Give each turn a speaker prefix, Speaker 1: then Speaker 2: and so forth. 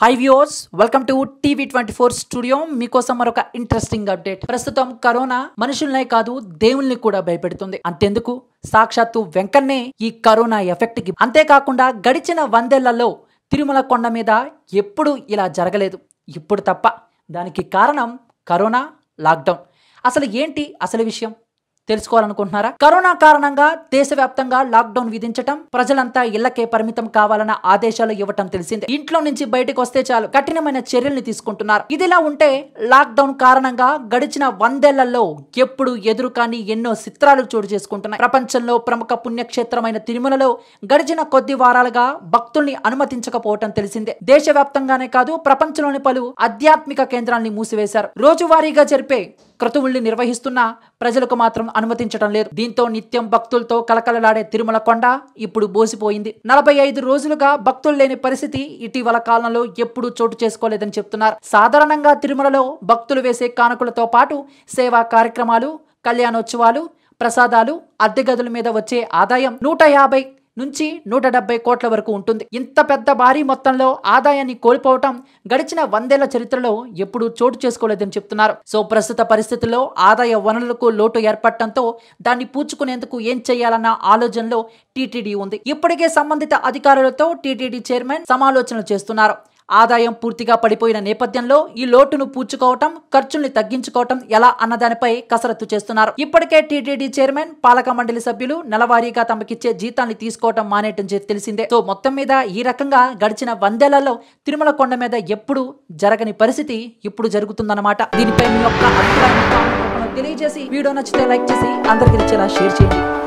Speaker 1: high viewers welcome to TV twenty four studio మీకోసం మరొక interesting update ప్రస్తుతం corona మనుషులనే కాదు దేవుల్ని కూడా భయపెడుతుంది అంతెందుకు సాక్షాత్తు వెంకన్నే ఈ కరోనా ఎఫెక్ట్ కి అంతేకాకుండా గడిచిన వందేళ్లలో తిరుమల కొండ మీద ఎప్పుడూ ఇలా జరగలేదు ఇప్పుడు తప్ప దానికి కారణం కరోనా లాక్డౌన్ అసలు ఏంటి అసలు విషయం తెలుసుకోవాలనుకుంటున్నారా కరోనా కారణంగా దేశవ్యాప్తంగా లాక్డౌన్ విధించటం ప్రజలంతా ఇళ్లకే పరిమితం కావాలన్న ఆదేశాలు ఇవ్వటం తెలిసిందే ఇంట్లో నుంచి బయటకు వస్తే చాలు కఠినమైన చర్యల్ని తీసుకుంటున్నారు ఇదిలా ఉంటే లాక్డౌన్ కారణంగా గడిచిన వందేళ్లలో ఎప్పుడు ఎదురు కాని ఎన్నో చిత్రాలు చోటు చేసుకుంటున్నాయి ప్రపంచంలో ప్రముఖ పుణ్యక్షేత్రమైన తిరుమలలో గడిచిన కొద్ది వారాలుగా భక్తుల్ని అనుమతించకపోవటం తెలిసిందే దేశవ్యాప్తంగానే కాదు ప్రపంచంలోని పలు ఆధ్యాత్మిక కేంద్రాల్ని మూసివేశారు రోజువారీగా జరిపే క్రతువుల్ని నిర్వహిస్తున్నా ప్రజలకు మాత్రం అనుమతించడం లేదు దీంతో నిత్యం భక్తులతో కలకలలాడే తిరుమల కొండ ఇప్పుడు బోసిపోయింది నలభై ఐదు రోజులుగా భక్తులు లేని పరిస్థితి ఇటీవల కాలంలో ఎప్పుడూ చోటు చేసుకోలేదని చెప్తున్నారు సాధారణంగా తిరుమలలో భక్తులు వేసే కానుకలతో పాటు సేవా కార్యక్రమాలు కళ్యాణోత్సవాలు ప్రసాదాలు అద్దె గదుల మీద వచ్చే ఆదాయం నూట యాభై నుంచి నూట డెబ్బై కోట్ల వరకు ఉంటుంది ఇంత పెద్ద భారీ మొత్తంలో ఆదాయాన్ని కోల్పోవటం గడిచిన వందేళ్ల చరిత్రలో ఎప్పుడూ చోటు చేసుకోలేదని చెప్తున్నారు సో ప్రస్తుత పరిస్థితుల్లో ఆదాయ వనరులకు లోటు ఏర్పడటంతో దాన్ని పూడ్చుకునేందుకు ఏం చేయాలన్న ఆలోచనలో టీటీడీ ఉంది ఇప్పటికే సంబంధిత అధికారులతో టీటీడీ చైర్మన్ సమాలోచనలు చేస్తున్నారు ఆదాయం పూర్తిగా పడిపోయిన నేపథ్యంలో ఈ లోటును పూడ్చుకోవటం ఖర్చుల్ని తగ్గించుకోవటం ఎలా అన్నదానిపై కసరత్తు చేస్తున్నారు ఇప్పటికే టీటీడీ చైర్మన్ పాలక మండలి సభ్యులు నెలవారీగా తమకిచ్చే జీతాన్ని తీసుకోవటం మానేయటం తెలిసిందే సో మొత్తం మీద ఈ రకంగా గడిచిన వందేళ్లలో తిరుమల కొండ మీద ఎప్పుడు జరగని పరిస్థితి ఇప్పుడు జరుగుతుందన్నమాట దీనిపై మీ యొక్క అభిప్రాయం తెలియజేసి వీడియో నచ్చితే లైక్ చేసి అందరికీ నచ్చేలా షేర్ చేయండి